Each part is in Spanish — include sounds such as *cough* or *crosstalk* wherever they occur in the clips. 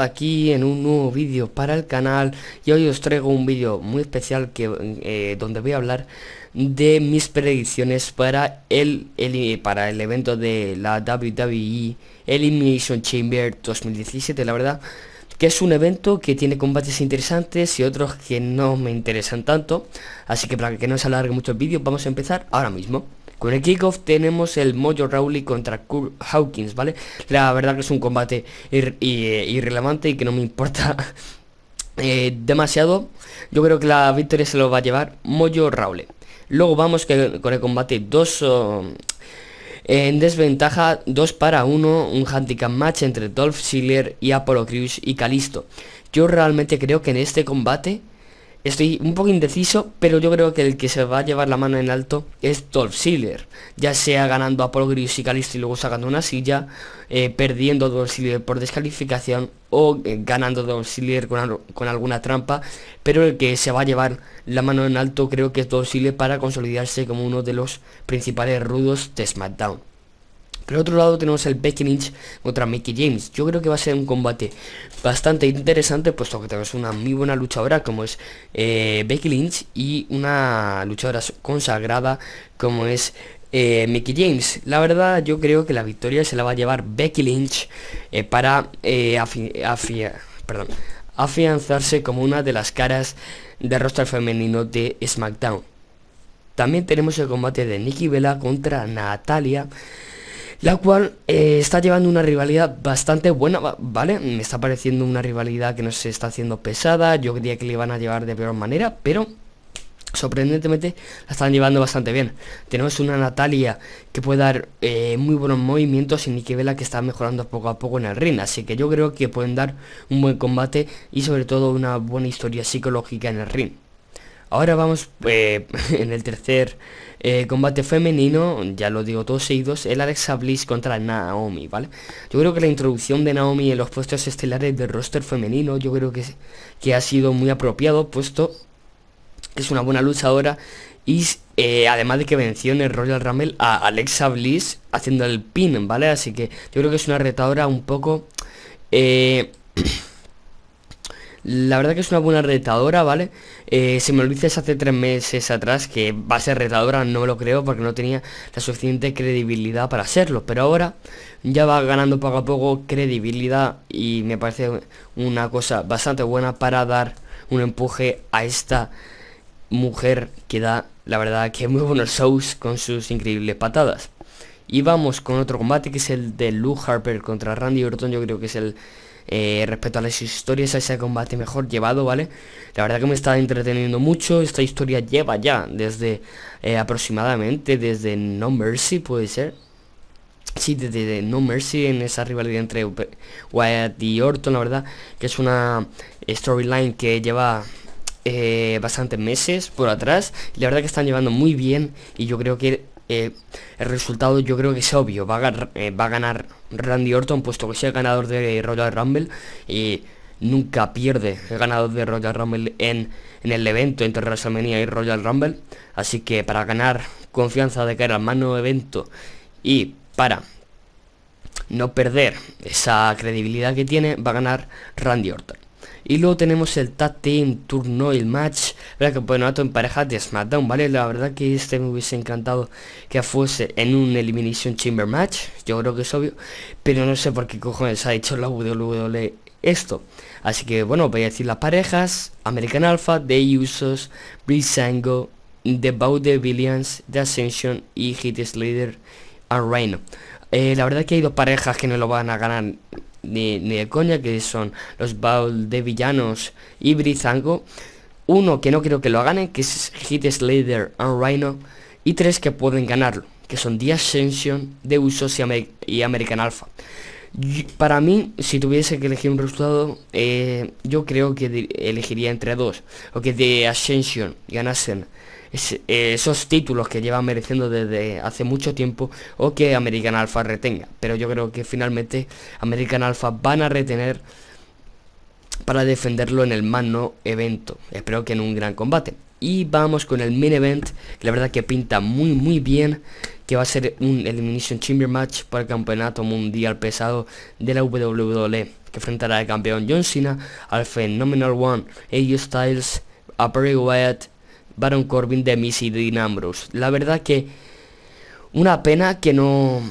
aquí en un nuevo vídeo para el canal y hoy os traigo un vídeo muy especial que eh, donde voy a hablar de mis predicciones para eh, para el evento de la WWE Elimination Chamber 2017 la verdad que es un evento que tiene combates interesantes y otros que no me interesan tanto así que para que no se alargue mucho el vídeo vamos a empezar ahora mismo con el kickoff tenemos el Mojo Rowley contra Kurt Hawkins, ¿vale? La verdad que es un combate eh, irrelevante y que no me importa *laughs* eh, demasiado. Yo creo que la victoria se lo va a llevar Mojo Rowley. Luego vamos que, con el combate 2 en desventaja 2 para 1, un handicap match entre Dolph Ziggler y Apollo Crews y Calisto. Yo realmente creo que en este combate Estoy un poco indeciso, pero yo creo que el que se va a llevar la mano en alto es Dolph Ziggler. Ya sea ganando a Paul y Calisto y luego sacando una silla, eh, perdiendo a Dolph Ziggler por descalificación o eh, ganando a Dolph Ziggler con, alguna trampa. Pero el que se va a llevar la mano en alto creo que es Dolph Ziggler para consolidarse como uno de los principales rudos de SmackDown. Por otro lado tenemos el Becky Lynch contra Mickey James. Yo creo que va a ser un combate bastante interesante, puesto que tenemos una muy buena luchadora como es eh, Becky Lynch y una luchadora consagrada como es eh, Mickey James. La verdad yo creo que la victoria se la va a llevar Becky Lynch eh, para afianzarse como una de las caras de roster femenino de SmackDown. También tenemos el combate de Nikki Bella contra Natalia la cual eh, está llevando una rivalidad bastante buena, ¿vale? Me está pareciendo una rivalidad que no se está haciendo pesada, yo creía que le iban a llevar de peor manera, pero sorprendentemente la están llevando bastante bien. Tenemos una Natalia que puede dar eh, muy buenos movimientos y que Vela que está mejorando poco a poco en el ring. Así que yo creo que pueden dar un buen combate y sobre todo una buena historia psicológica en el ring. Ahora vamos eh, *laughs* en el tercer eh, combate femenino, ya lo digo todos seguidos, el Alexa Bliss contra Naomi, ¿vale? Yo creo que la introducción de Naomi en los puestos estelares del roster femenino, yo creo que, que ha sido muy apropiado, puesto que es una buena luchadora y eh, además de que venció en el Royal Rumble a Alexa Bliss haciendo el pin, ¿vale? Así que yo creo que es una retadora un poco... *clears throat* La verdad que es una buena retadora, ¿vale? Eh, si me lo dices hace tres meses atrás que va a ser retadora, no lo creo porque no tenía la suficiente credibilidad para serlo. Pero ahora ya va ganando poco a poco credibilidad y me parece una cosa bastante buena para dar un empuje a esta mujer que da, la verdad, que muy buenos shows con sus increíbles patadas. Y vamos con otro combate que es el de Lou Harper contra Randy Orton, yo creo que es el eh, respecto a las historias, a ese combate mejor llevado, ¿vale? La verdad que me está entreteniendo mucho, esta historia lleva ya desde eh, aproximadamente, desde No Mercy puede ser, Sí, desde No Mercy en esa rivalidad entre Wyatt y Orton, la verdad, que es una storyline que lleva eh, bastantes meses por atrás. la verdad que están llevando muy bien y yo creo que eh, el resultado yo creo que es obvio. Eh, va a, ganar Randy Orton, puesto que es el ganador de Royal Rumble. Y nunca pierde el ganador de Royal Rumble en, en el evento entre WrestleMania y Royal Rumble. Así que para ganar confianza de que era el más evento y para no perder esa credibilidad que tiene, va a ganar Randy Orton. Y luego tenemos el Tag Team Turno el Match, ¿verdad? ato en parejas de SmackDown, ¿vale? La verdad que este me hubiese encantado que fuese en un Elimination Chamber Match, yo creo que es obvio, pero no sé por qué cojones ha dicho la WWE esto. Así que bueno, voy a decir las parejas, American Alpha, The Usos, Brisango, The billions The Ascension y Hit Slater and Reino. Eh, la verdad que hay dos parejas que no lo van a ganar ni ni de coña, que son los de villanos y Brizango. Uno que no creo que lo hagan que es Hit Slater and Rhino. Y tres que pueden ganarlo, que son The Ascension, de Usos y, y American Alpha. para mí, si tuviese que elegir un resultado, eh, yo creo que elegiría entre dos. O que de Ascension ganasen eh, esos títulos que lleva mereciendo desde hace mucho tiempo o que American Alpha retenga. Pero yo creo que finalmente American Alpha van a retener para defenderlo en el mano evento. Espero que en un gran combate. Y vamos con el main event, que la verdad que pinta muy muy bien, que va a ser un Elimination Chamber Match para el Campeonato Mundial Pesado de la WWE, que enfrentará al campeón John Cena, al Phenomenal One, AJ Styles, a Perry Wyatt, Baron Corbin, de y Dean Ambrose. La verdad que una pena que no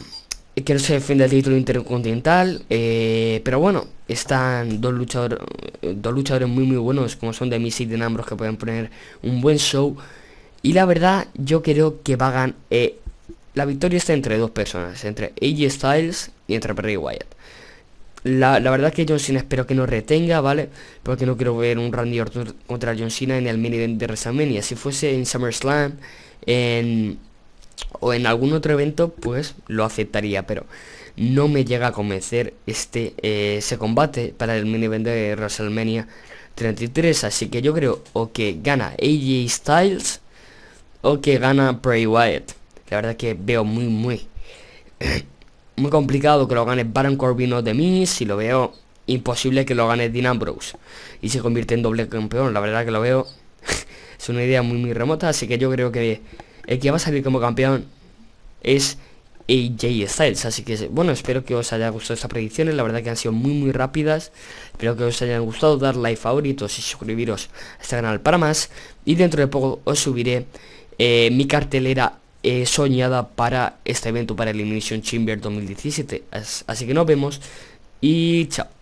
que no se defienda el título intercontinental, eh, pero bueno, están dos luchadores, dos luchadores muy muy buenos como son de y Dean que pueden poner un buen show y la verdad yo creo que vagan. Eh, la victoria está entre dos personas, entre AJ Styles y entre Perry Wyatt. La, la, verdad que John Cena espero que no retenga, ¿vale? Porque no quiero ver un Randy Orton contra John Cena en el mini de WrestleMania. Si fuese en SummerSlam, en, o en algún otro evento, pues lo aceptaría. Pero no me llega a convencer este eh, ese combate para el mini event de WrestleMania 33. Así que yo creo o que gana AJ Styles o que gana Bray Wyatt. La verdad que veo muy, muy... *clears throat* muy complicado que lo gane Baron Corbin o mí si lo veo imposible que lo gane Dean Ambrose y se convierte en doble campeón, la verdad que lo veo *laughs* es una idea muy muy remota, así que yo creo que el que va a salir como campeón es AJ Styles, así que bueno, espero que os haya gustado estas predicciones, la verdad que han sido muy muy rápidas, espero que os hayan gustado, dar like favoritos y suscribiros a este canal para más, y dentro de poco os subiré eh, mi cartelera eh, soñada para este evento, para Elimination Chamber 2017. Así que nos vemos y chao.